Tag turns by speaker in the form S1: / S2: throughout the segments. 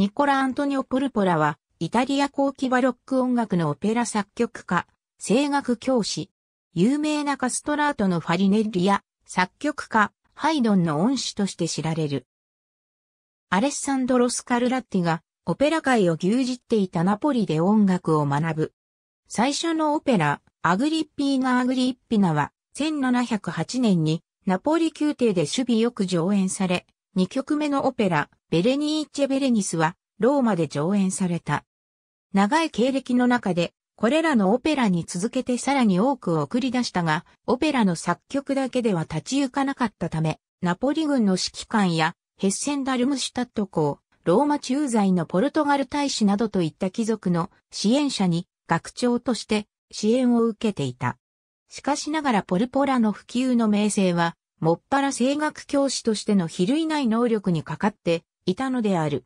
S1: ニコラ・アントニオ・ポルポラは、イタリア後期バロック音楽のオペラ作曲家、声楽教師、有名なカストラートのファリネッリや、作曲家、ハイドンの恩師として知られる。アレッサンドロ・スカルラッティが、オペラ界を牛耳っていたナポリで音楽を学ぶ。最初のオペラ、アグリッピーナ・アグリッピナは、1708年に、ナポリ宮廷で守備よく上演され、2曲目のオペラ、ベレニーチェ・ベレニスはローマで上演された。長い経歴の中で、これらのオペラに続けてさらに多くを送り出したが、オペラの作曲だけでは立ち行かなかったため、ナポリ軍の指揮官や、ヘッセンダルムシュタット校、ローマ駐在のポルトガル大使などといった貴族の支援者に学長として支援を受けていた。しかしながらポルポラの普及の名声は、もっぱら声楽教師としての比類ない能力にかかっていたのである。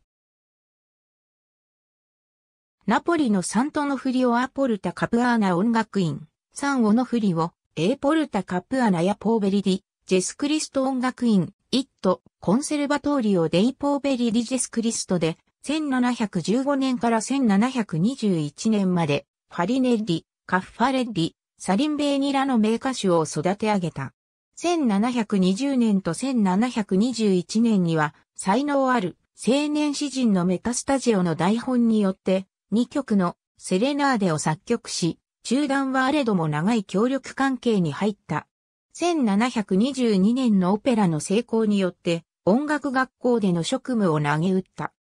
S1: ナポリのサントノフリオアポルタカプアーナ音楽院、サンオノフリオ、エーポルタカプアナやポーベリディ、ジェスクリスト音楽院、イット、コンセルバトーリオデイポーベリディジェスクリストで、1715年から1721年まで、ファリネッリ、カッファレッリ、サリンベーニラの名歌手を育て上げた。1720年と1721年には、才能ある青年詩人のメタスタジオの台本によって2曲のセレナーデを作曲し、中断はあれども長い協力関係に入った。1722年のオペラの成功によって音楽学校での職務を投げ打った。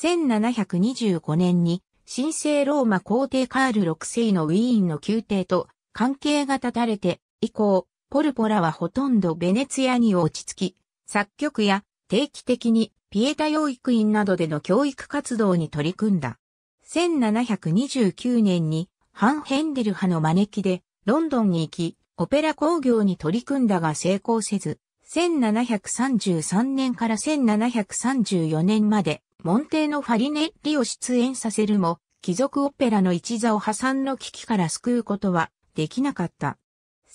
S1: 1725年に神聖ローマ皇帝カール6世のウィーンの宮廷と関係が立たれて以降、ポルポラはほとんどベネツィアに落ち着き、作曲や定期的にピエタ養育院などでの教育活動に取り組んだ。1729年にハン・ヘンデル派の招きでロンドンに行き、オペラ工業に取り組んだが成功せず、1733年から1734年まで、モンテーのファリネッリを出演させるも、貴族オペラの一座を破産の危機から救うことはできなかった。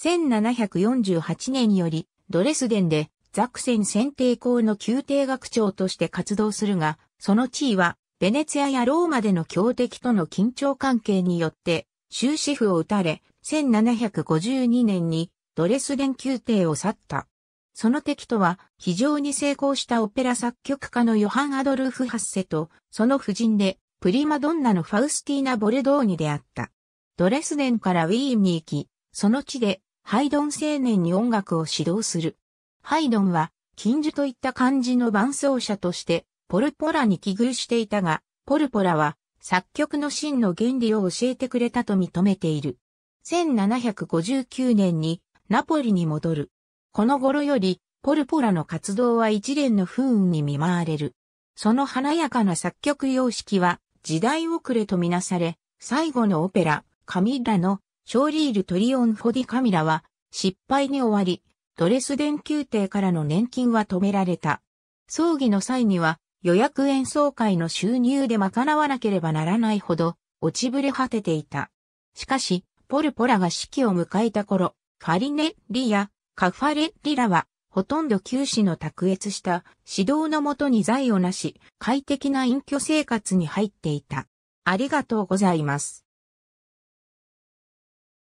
S1: 1748年よりドレスデンでザクセン選定校の宮廷学長として活動するが、その地位は、ベネツィアやローマでの強敵との緊張関係によって、終止符を打たれ、1752年にドレスデン宮廷を去った。その敵とは、非常に成功したオペラ作曲家のヨハン・アドルフ・ハッセと、その夫人で、プリマドンナのファウスティーナ・ボルドーニであった。ドレスデンからウィーンに行き、その地で、ハイドン青年に音楽を指導する。ハイドンは、金樹といった漢字の伴奏者として、ポルポラに寄遇していたが、ポルポラは、作曲の真の原理を教えてくれたと認めている。1759年に、ナポリに戻る。この頃より、ポルポラの活動は一連の不運に見舞われる。その華やかな作曲様式は、時代遅れとみなされ、最後のオペラ、カミラの、ショーリールトリオンフォディカミラは、失敗に終わり、ドレスデン宮廷からの年金は止められた。葬儀の際には予約演奏会の収入で賄わなければならないほど落ちぶれ果てていた。しかし、ポルポラが死期を迎えた頃、ファリネリやカファレリラはほとんど九死の卓越した指導のもとに財をなし、快適な隠居生活に入っていた。ありがとうございます。